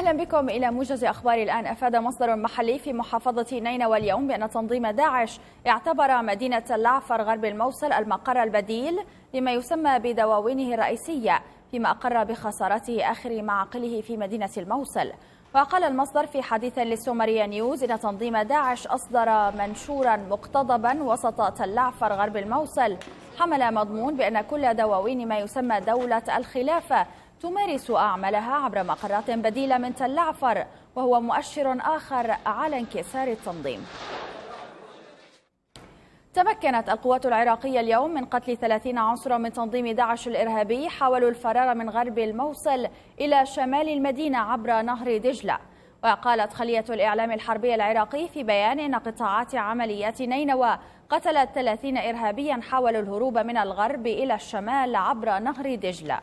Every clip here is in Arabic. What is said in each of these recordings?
أهلا بكم إلى موجز أخبار الآن أفاد مصدر محلي في محافظة نينوى اليوم بأن تنظيم داعش اعتبر مدينة اللعفر غرب الموصل المقر البديل لما يسمى بدواوينه الرئيسية فيما أقر بخسارته آخر معاقله في مدينة الموصل وقال المصدر في حديث للسومريا نيوز إن تنظيم داعش أصدر منشورا مقتضبا وسط اللعفر غرب الموصل حمل مضمون بأن كل دواوين ما يسمى دولة الخلافة تمارس أعمالها عبر مقرات بديلة من تل عفر وهو مؤشر آخر على انكسار التنظيم تمكنت القوات العراقية اليوم من قتل 30 عنصرا من تنظيم داعش الإرهابي حاولوا الفرار من غرب الموصل إلى شمال المدينة عبر نهر دجلة وقالت خلية الإعلام الحربي العراقي في بيان أن قطاعات عمليات نينوى قتلت 30 إرهابيا حاولوا الهروب من الغرب إلى الشمال عبر نهر دجلة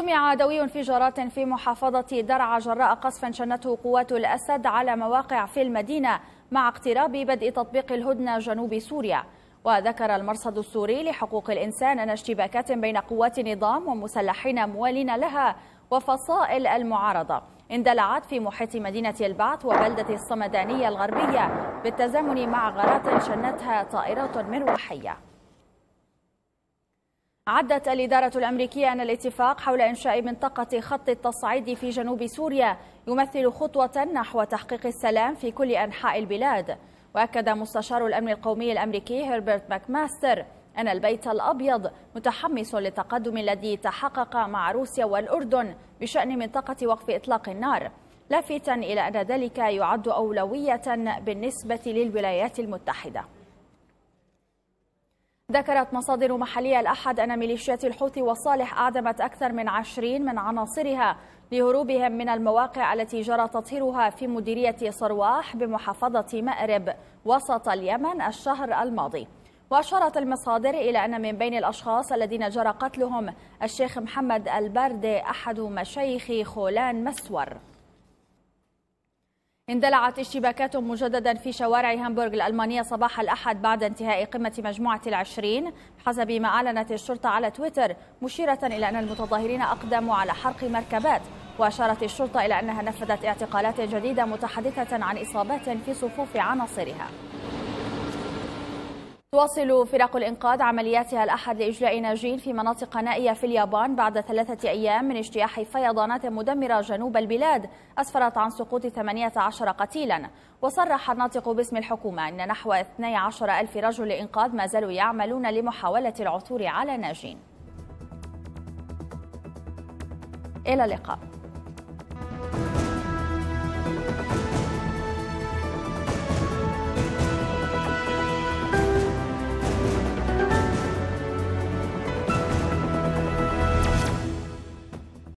سمع دوي انفجارات في محافظة درعا جراء قصف شنته قوات الأسد على مواقع في المدينة مع اقتراب بدء تطبيق الهدنة جنوب سوريا وذكر المرصد السوري لحقوق الإنسان أن اشتباكات بين قوات نظام ومسلحين موالين لها وفصائل المعارضة اندلعت في محيط مدينة البعث وبلدة الصمدانية الغربية بالتزامن مع غارات شنتها طائرات مروحية عدت الإدارة الأمريكية أن الاتفاق حول إنشاء منطقة خط التصعيد في جنوب سوريا يمثل خطوة نحو تحقيق السلام في كل أنحاء البلاد وأكد مستشار الأمن القومي الأمريكي هربرت ماكماستر أن البيت الأبيض متحمس للتقدم الذي تحقق مع روسيا والأردن بشأن منطقة وقف إطلاق النار لافتا إلى أن ذلك يعد أولوية بالنسبة للولايات المتحدة ذكرت مصادر محلية الأحد أن ميليشيات الحوثي وصالح أعدمت أكثر من عشرين من عناصرها لهروبهم من المواقع التي جرى تطهيرها في مديرية صرواح بمحافظة مأرب وسط اليمن الشهر الماضي وأشارت المصادر إلى أن من بين الأشخاص الذين جرى قتلهم الشيخ محمد البردي أحد مشايخ خولان مسور اندلعت اشتباكات مجددا في شوارع هامبورغ الألمانية صباح الأحد بعد انتهاء قمة مجموعة العشرين حسب ما أعلنت الشرطة على تويتر مشيرة إلى أن المتظاهرين أقدموا على حرق مركبات وأشارت الشرطة إلى أنها نفذت اعتقالات جديدة متحدثة عن إصابات في صفوف عناصرها تواصل فرق الإنقاذ عملياتها الأحد لإجلاء ناجين في مناطق نائية في اليابان بعد ثلاثة أيام من اجتياح فيضانات مدمرة جنوب البلاد أسفرت عن سقوط 18 قتيلا وصرح الناطق باسم الحكومة أن نحو 12 ألف رجل إنقاذ ما زالوا يعملون لمحاولة العثور على ناجين إلى اللقاء